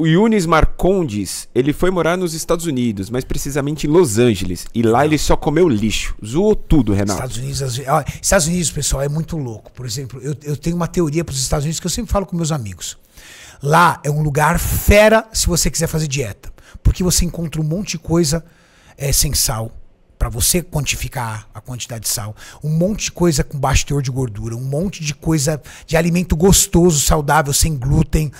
O Yunis Marcondes, ele foi morar nos Estados Unidos, mas precisamente em Los Angeles. E lá ele só comeu lixo. Zoou tudo, Renato. Estados Unidos, ah, Estados Unidos pessoal, é muito louco. Por exemplo, eu, eu tenho uma teoria para os Estados Unidos que eu sempre falo com meus amigos. Lá é um lugar fera se você quiser fazer dieta. Porque você encontra um monte de coisa é, sem sal para você quantificar a quantidade de sal, um monte de coisa com baixo teor de gordura, um monte de coisa de alimento gostoso, saudável, sem glúten,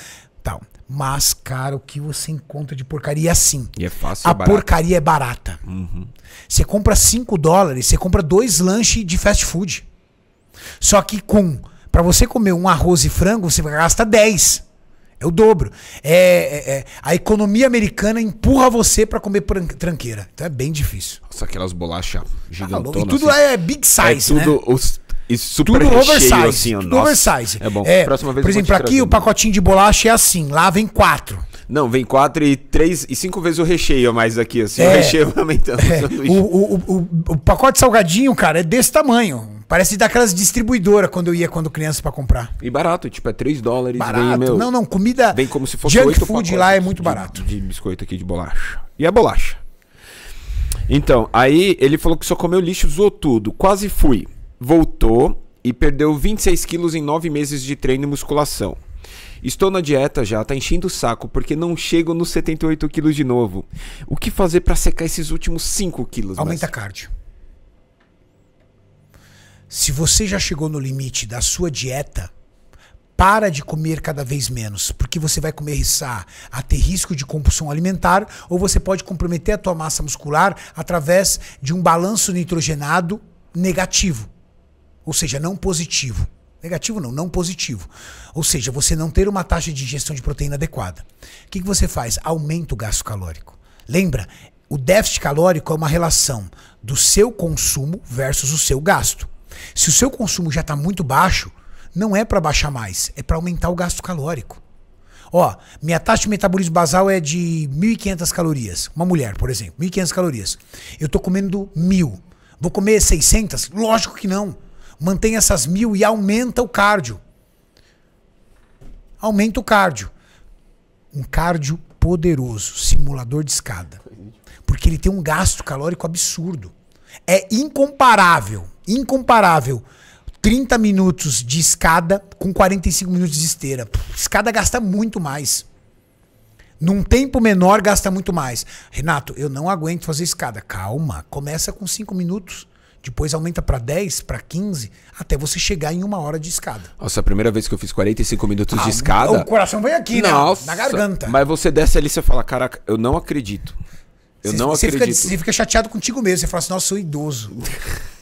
tal. Mas, cara, o que você encontra de porcaria é assim. E é fácil. A é porcaria é barata. Uhum. Você compra 5 dólares, você compra dois lanches de fast food. Só que com. para você comer um arroz e frango, você gasta 10. É o dobro. É, é, é, a economia americana empurra você para comer tranqueira. Então é bem difícil. Nossa, aquelas bolachas tá gigantonas. Ah, e tudo assim. É, é big size, é tudo né? Os e super tudo oversize. Assim, tudo nossa. oversize. É bom. É, Próxima vez por exemplo, aqui o pacotinho de bolacha é assim, lá vem quatro. Não, vem quatro e três e cinco vezes o recheio a mais aqui, assim. É, o recheio aumentando. É, o, o, o, o, pacote salgadinho, cara, é desse tamanho. Parece daquelas distribuidoras quando eu ia quando criança para comprar. E barato, tipo, é 3 dólares. Barato. Vem, meu, não, não, comida. Vem como se fosse junk food lá é muito de, barato. De biscoito aqui de bolacha. E a bolacha? Então, aí ele falou que só comeu lixo, zoou tudo. Quase fui voltou e perdeu 26 quilos em 9 meses de treino e musculação. Estou na dieta já, tá enchendo o saco porque não chego nos 78 quilos de novo. O que fazer para secar esses últimos 5 quilos? Aumenta mais? cardio. Se você já chegou no limite da sua dieta, para de comer cada vez menos, porque você vai começar a ter risco de compulsão alimentar ou você pode comprometer a tua massa muscular através de um balanço nitrogenado negativo. Ou seja, não positivo. Negativo não, não positivo. Ou seja, você não ter uma taxa de ingestão de proteína adequada. O que, que você faz? Aumenta o gasto calórico. Lembra? O déficit calórico é uma relação do seu consumo versus o seu gasto. Se o seu consumo já está muito baixo, não é para baixar mais, é para aumentar o gasto calórico. Ó, minha taxa de metabolismo basal é de 1.500 calorias. Uma mulher, por exemplo, 1.500 calorias. Eu estou comendo 1.000. Vou comer 600? Lógico que não mantém essas mil e aumenta o cardio. Aumenta o cardio. Um cardio poderoso, simulador de escada. Porque ele tem um gasto calórico absurdo. É incomparável, incomparável. 30 minutos de escada com 45 minutos de esteira. escada gasta muito mais. Num tempo menor, gasta muito mais. Renato, eu não aguento fazer escada. Calma, começa com 5 minutos depois aumenta para 10, para 15, até você chegar em uma hora de escada. Nossa, a primeira vez que eu fiz 45 minutos ah, de escada. O coração vem aqui, Nossa, né? Na garganta. Mas você desce ali e você fala: caraca, eu não acredito. Eu não acredito. Fica, você fica chateado contigo mesmo. Você fala assim: nossa, sou idoso.